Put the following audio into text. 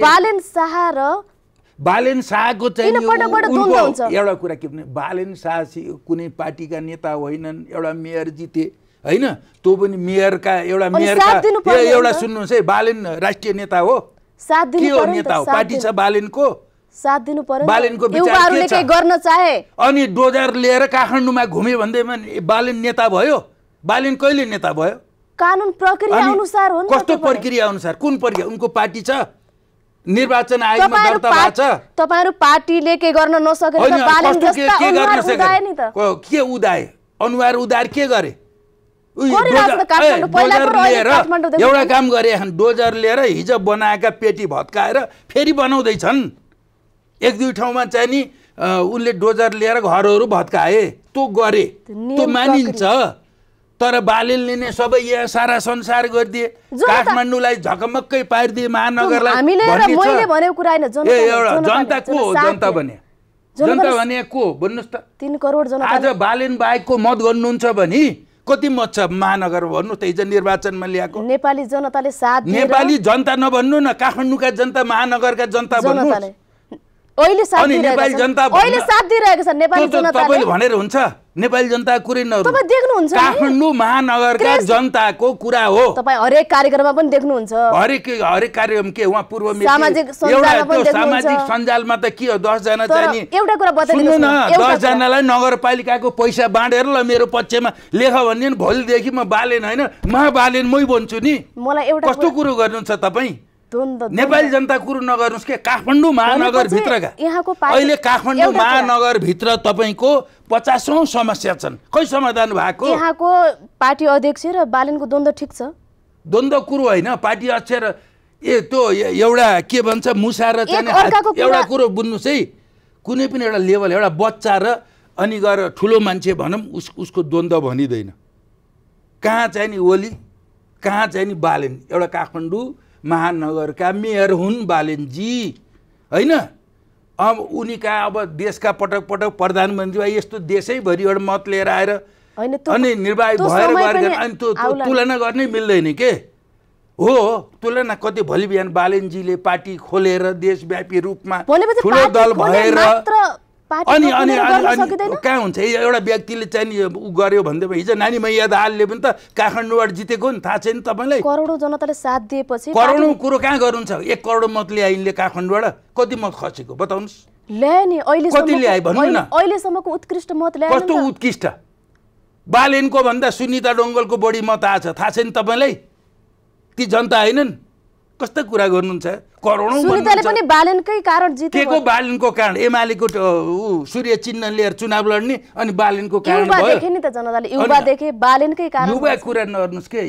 बालेन शाह र बालेन शाहको चाहिँ एउटा कुरा के भने बालेन शाह चाहिँ कुनै पार्टीका नेता होइनन् एउटा मेयर जिते होइन त्यो पनि मेयरका एउटा मेयरका एउटा सुन्नुहोस् है बालेन राष्ट्रिय नेता हो के हो नेता हो पार्टी छ बालेनको साथ दिनु पर्यो बालनको गर्न चाहे अनि डोजर लिएर काठमाडौँमा घुम्यो भन्दैमा बालेन नेता भयो बालेन कहिले नेता भयो कानुन प्रक्रिया अनुसार हो कस्तो प्रक्रिया अनुसार कुन प्रक्रिया उनको पार्टी छ निर्वाचन तपाईँहरू पार्टीले के गर्न के उदाय अनुहार उदार के गरे एउटा काम गरे डोजर लिएर हिजो बनाएका पेटी भत्काएर फेरि बनाउँदैछन् एक दुई ठाउँमा चाहिँ नि उनले डोजर लिएर घरहरू भत्काए त्यो गरे त्यो मानिन्छ तर बालिल लिने सबै यहाँ सारा संसार गरिदिए काठमाडौँलाई झकमक्कै पारिदिए महानगरलाई जनता को हो जनता भने जनता भने को हो भन्नुहोस् त तिन करोड जनता आज बालिन बाहेकको मत गर्नुहुन्छ भने कति मत छ महानगर भन्नु त हिजो निर्वाचनमा ल्याएको नेपाली जनताले साथ नेपाली जनता नभन्नु न काठमाडौँका जनता महानगरका जनता भन्नु अहिले साथ दिइरहेको छ नेपाली जनता तपाईँले भनेर हुन्छ नेपाली जनता कुरै न तपाईँ देख्नुहुन्छ काठमाडौँ महानगरका जनताको कुरा हो तपाईँ हरेक कार्यक्रममा पनि देख्नुहुन्छ हरेक हरेक कार्यक्रम के उहाँ पूर्व सामाजिक सामाजिक सञ्जालमा त के हो दसजना जाने एउटा कुरा बताइदिनु न दसजनालाई नगरपालिकाको पैसा बाँडेर ल मेरो पक्षमा लेख भन्ने भोलिदेखि म बालेन होइन म बालेन मै बन्छु नि मलाई एउटा कस्तो कुरो गर्नुहुन्छ तपाईँ नेपाली जनता कुरो नगर्नुहोस् के काठमाडौँ महानगरभित्रका अहिले काठमाडौँ महानगरभित्र तपाईँको पचासौँ समस्या छन् खै समाधान भएको यहाँको पार्टी अध्यक्ष र बालनको द्वन्द्व ठिक छ द्वन्द्व कुरो होइन पार्टी अध्यक्ष र ए त्यो एउटा के भन्छ मुसा र एउटा कुरो बुझ्नुहोस् है कुनै पनि एउटा लेभल एउटा बच्चा र अनि गएर ठुलो मान्छे भनौँ उस उसको द्वन्द्व भनिँदैन कहाँ चाहिँ नि ओली कहाँ चाहिँ नि बालेन एउटा काठमाडौँ महानगरका मेयर हुन् बालेनजी होइन अब उनीका अब देशका पटक पटक प्रधानमन्त्री यस्तो देशैभरि एउटा मत लिएर आएर अनि निर्वाहित भएर अनि त्यो तुलना गर्नै मिल्दैन के हो तुलना कति भोलि बिहान बालेनजीले पार्टी खोलेर देशव्यापी रूपमा ठुलो दल भएर अनि अनि कहाँ हुन्छ एउटा व्यक्तिले चाहिँ ऊ गर्यो भन्दै हिजो नानी मैया दाहालले पनि त काठमाडौँबाट जितेको नि थाहा छैन तपाईँलाई करोडौँ जनताले साथ दिएपछि करोडौँ कुरो कहाँ गर्नुहुन्छ एक करोड मत ल्याइले काठमाडौँबाट कति मत खसेको बताउनुहोस् कस्तो उत्कृष्ट बालेनको भन्दा सुनिता डोङ्गलको बढी मत छ थाहा छैन तपाईँलाई ती जनता होइनन् कस्ता कुरा गर्नुहुन्छ करोडौँ के को बालिनको कारण एमालेको ऊ सूर्य चिन्ह लिएर चुनाव लड्ने अनि बालिनको कारण युवा कुरा नगर्नुहोस् के